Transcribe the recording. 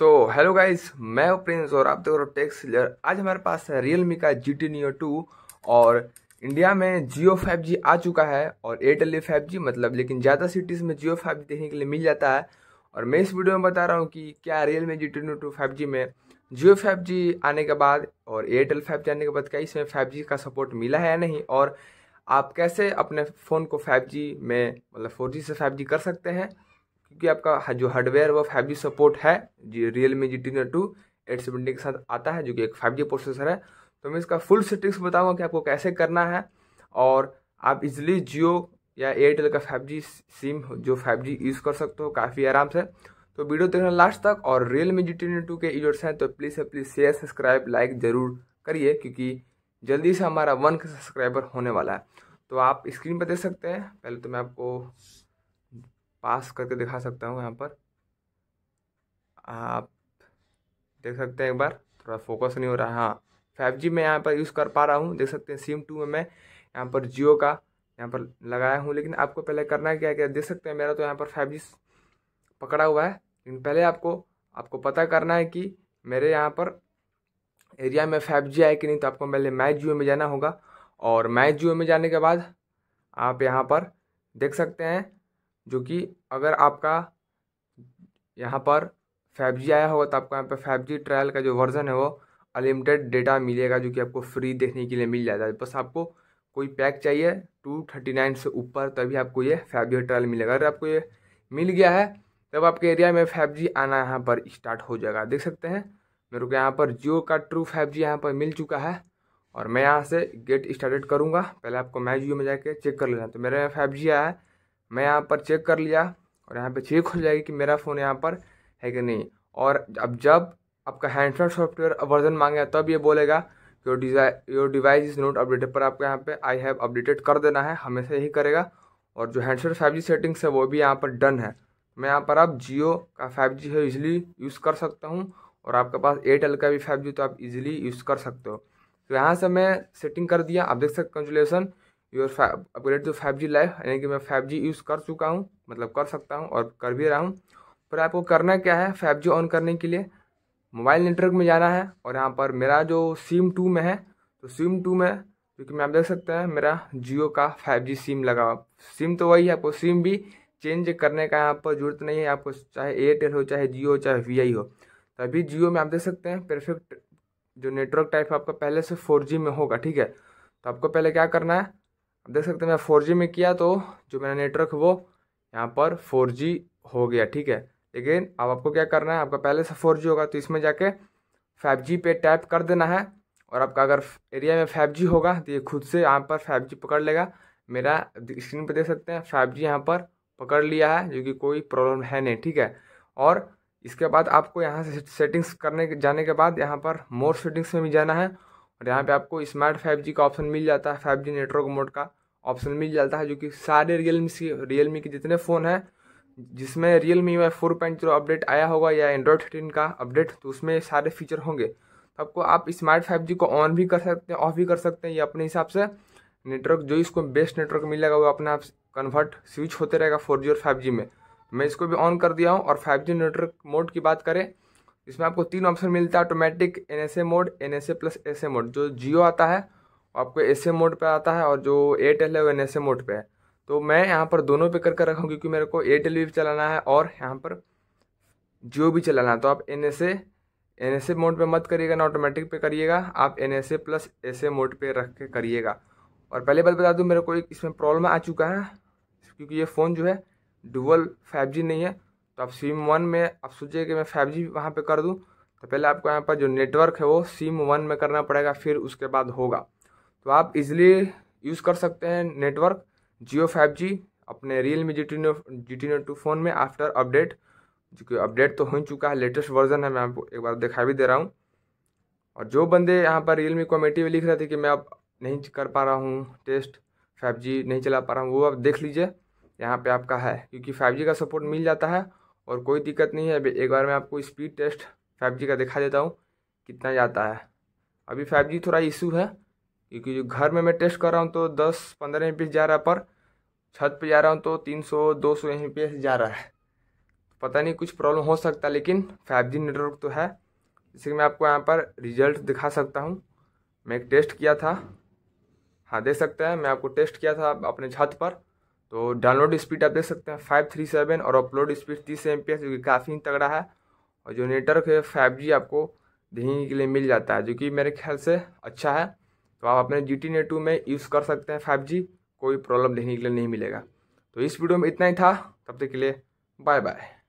सो hello guys मैं Prince और आप देख रहे हो टेक्स आज हमारे पास है रियल मी का जी टी नियो टू और इंडिया में जियो फाइव जी आ चुका है और एयरटेल फाइव जी मतलब लेकिन ज़्यादा सिटीज़ में जियो फाइव जी देखने के लिए मिल जाता है और मैं इस वीडियो में बता रहा हूँ कि क्या Realme G T Neo two five G में जियो फाइव जी आने के बाद और एयरटेल फाइव जी आने के बाद क्या इसमें फाइव जी का सपोर्ट मिला है या नहीं और आप कैसे अपने फ़ोन को फाइव जी में मतलब फोर जी से फाइव जी कर सकते हैं कि आपका जो हार्डवेयर वो फाइव सपोर्ट है G Realme G T two eight seventy के साथ आता है जो कि एक फाइव जी प्रोसेसर है तो मैं इसका फुल सेटिंग्स बताऊंगा कि आपको कैसे करना है और आप इजिली जियो या एयरटेल का फाइव जी सिम जो फाइव जी यूज़ कर सकते हो काफ़ी आराम से तो वीडियो देखना लास्ट तक और Realme G T two के यूजर्स हैं तो please please share subscribe like ज़रूर करिए क्योंकि जल्दी से हमारा वन का सब्सक्राइबर होने वाला है तो आप स्क्रीन पर देख सकते हैं पहले तो मैं आपको पास करके दिखा सकता हूँ यहाँ पर आप देख सकते हैं एक बार थोड़ा फोकस नहीं हो रहा हाँ फाइव जी मैं यहाँ पर यूज़ कर पा रहा हूँ देख सकते हैं सिम टू में मैं यहाँ पर जियो का यहाँ पर लगाया हूँ लेकिन आपको पहले करना क्या क्या देख सकते हैं मेरा तो यहाँ पर फाइव जी पकड़ा हुआ है लेकिन पहले आपको आपको पता करना है कि मेरे यहाँ पर एरिया में फाइव जी आए कि नहीं तो आपको पहले मैच जियो में जाना होगा और मैच जियो में जाने के बाद आप यहाँ पर देख सकते हैं जो कि अगर आपका यहाँ पर फाइव जी आया होगा तो आपको यहाँ पर फाइव जी ट्रायल का जो वर्ज़न है वो अनलिमिटेड डेटा मिलेगा जो कि आपको फ्री देखने के लिए मिल जाता है बस आपको कोई पैक चाहिए टू थर्टी नाइन से ऊपर तभी आपको ये फाइव जी ट्रायल मिलेगा अगर आपको ये मिल गया है तब आपके एरिया में फाइव जी आना यहाँ पर स्टार्ट हो जाएगा देख सकते हैं मेरे को यहाँ पर जियो का ट्रू फाइव जी यहाँ पर मिल चुका है और मैं यहाँ से गेट स्टार्टेड करूँगा पहले आपको मैं जियो में जाके चेक कर लेना तो मेरे यहाँ फाइव जी आया है मैं यहाँ पर चेक कर लिया और यहाँ पे चेक हो जाएगी कि मेरा फ़ोन यहाँ पर है कि नहीं और अब जब आपका हैंडसेट सॉफ्टवेयर वर्जन मांगे तब ये बोलेगा your device your device is not updated पर आपको यहाँ पे आई हैव अपडेटेड कर देना है हमेशा यही करेगा और जो हैंडसेट फाइव जी सेटिंग्स है वो भी यहाँ पर डन है मैं यहाँ पर आप जियो का फाइव जी है ईजिली यूज़ कर सकता हूँ और आपके पास एयरटेल का भी फाइव जी तो आप इज़िली यूज़ कर सकते हो तो यहाँ से मैं सेटिंग कर दिया आप देख सकते congratulation your upgrade to five G life यानी कि मैं फाइव जी यूज़ कर चुका हूँ मतलब कर सकता हूँ और कर भी रहा हूँ पर आपको करना क्या है फाइव जी ऑन करने के लिए मोबाइल नेटवर्क में जाना है और यहाँ पर मेरा जो सिम टू में है तो सिम टू में क्योंकि मैं आप देख सकते हैं मेरा जियो का फाइव जी सिम लगा हुआ सिम तो वही है आपको सिम भी चेंज करने का यहाँ पर जरूरत नहीं है आपको चाहे एयरटेल हो चाहे जियो हो चाहे वी आई हो तो अभी जियो में आप देख सकते हैं परफेक्ट जो नेटवर्क टाइप आपका पहले से फोर जी में होगा ठीक है तो आपको पहले क्या करना है देख सकते हैं मैं फोर में किया तो जो मेरा नेटवर्क वो यहाँ पर फोर हो गया ठीक है लेकिन अब आप आपको क्या करना है आपका पहले से फोर होगा तो इसमें जाके फाइव पे टैप कर देना है और आपका अगर एरिया में फाइव होगा तो ये खुद से यहाँ पर फाइव पकड़ लेगा मेरा स्क्रीन पे देख सकते हैं फाइव जी यहाँ पर पकड़ लिया है जो कि कोई प्रॉब्लम है नहीं ठीक है और इसके बाद आपको यहाँ से सेटिंग्स करने जाने के बाद यहाँ पर मोर सेटिंग्स में भी जाना है और यहाँ पे आपको स्मार्ट फाइव जी का ऑप्शन मिल जाता है फाइव जी नेटवर्क मोड का ऑप्शन मिल जाता है जो कि सारे रियल मी रियल मी के जितने फ़ोन हैं जिसमें Realme Y four point zero update आया होगा या एंड्रॉयड थर्टीन का अपडेट तो उसमें सारे फीचर होंगे तो आपको आप स्मार्ट फाइव जी को ऑन भी कर सकते हैं ऑफ भी कर सकते हैं ये अपने हिसाब से नेटवर्क जो इसको बेस्ट नेटवर्क मिलेगा वो अपने आप कन्वर्ट स्विच होते रहेगा फोर जी और फाइव जी में मैं इसको भी ऑन कर दिया हूँ और फाइव जी नेटवर्क मोड की बात करें इसमें आपको तीन ऑप्शन मिलता है automatic N S A mode N S A plus S A mode जो जियो आता है आपको एस ए मोड पर आता है और जो एयरटेल है वो एन एस ए मोड पर है तो मैं यहाँ पर दोनों पे कर कर रखा हूँ क्योंकि मेरे को एयरटेल भी चलाना है और यहाँ पर जियो भी चलाना है तो आप N S A N S A mode पर मत करिएगा ना ऑटोमेटिक पे करिएगा आप N S A plus S A mode पर रख के करिएगा और पहले बात बता दूँ मेरे को एक इसमें प्रॉब्लम आ चुका है क्योंकि ये फ़ोन जो है डुअल फाइव जी नहीं है तो आप सिम वन में आप सोचिए कि मैं फाइव जी वहाँ पर कर दूँ तो पहले आपको यहाँ पर जो नेटवर्क है वो सिम वन में करना पड़ेगा फिर उसके बाद होगा तो आप इज़िली यूज़ कर सकते हैं नेटवर्क जियो फाइव जी अपने Realme G T no G T no two phone में आफ्टर अपडेट जो कि अपडेट तो हो ही चुका है लेटेस्ट वर्जन है मैं आपको एक बार दिखा भी दे रहा हूँ और जो बंदे यहाँ पर रियल मी कॉमेटी में लिख रहे थे कि मैं अब नहीं कर पा रहा हूँ टेस्ट फाइव जी नहीं चला पा रहा हूँ वो अब देख लीजिए यहाँ पे आपका है क्योंकि फाइव जी का सपोर्ट मिल जाता है और कोई दिक्कत नहीं है अभी एक बार मैं आपको स्पीड टेस्ट 5G का दिखा देता हूँ कितना जाता है अभी 5G थोड़ा इशू है क्योंकि जो घर में मैं टेस्ट कर रहा हूँ तो दस पंद्रह एम जा रहा है पर छत पे जा रहा हूँ तो तीन सौ दो सौ जा रहा है पता नहीं कुछ प्रॉब्लम हो सकता है लेकिन फाइव जी नेटवर्क तो है इसलिए मैं आपको यहाँ पर रिजल्ट दिखा सकता हूँ मैं एक टेस्ट किया था हाँ देख सकते हैं मैं आपको टेस्ट किया था अपने छत पर तो डाउनलोड स्पीड आप देख सकते हैं फाइव थ्री सेवन और अपलोड स्पीड तीस एम पी है जो कि काफ़ी तगड़ा है और जो नेटवर्क है फाइव जी आपको देखने के लिए मिल जाता है जो कि मेरे ख्याल से अच्छा है तो आप अपने जी टी नेट टू में यूज़ कर सकते हैं फाइव जी कोई प्रॉब्लम देखने के लिए नहीं मिलेगा तो इस वीडियो में इतना ही था तब तक के लिए बाय बाय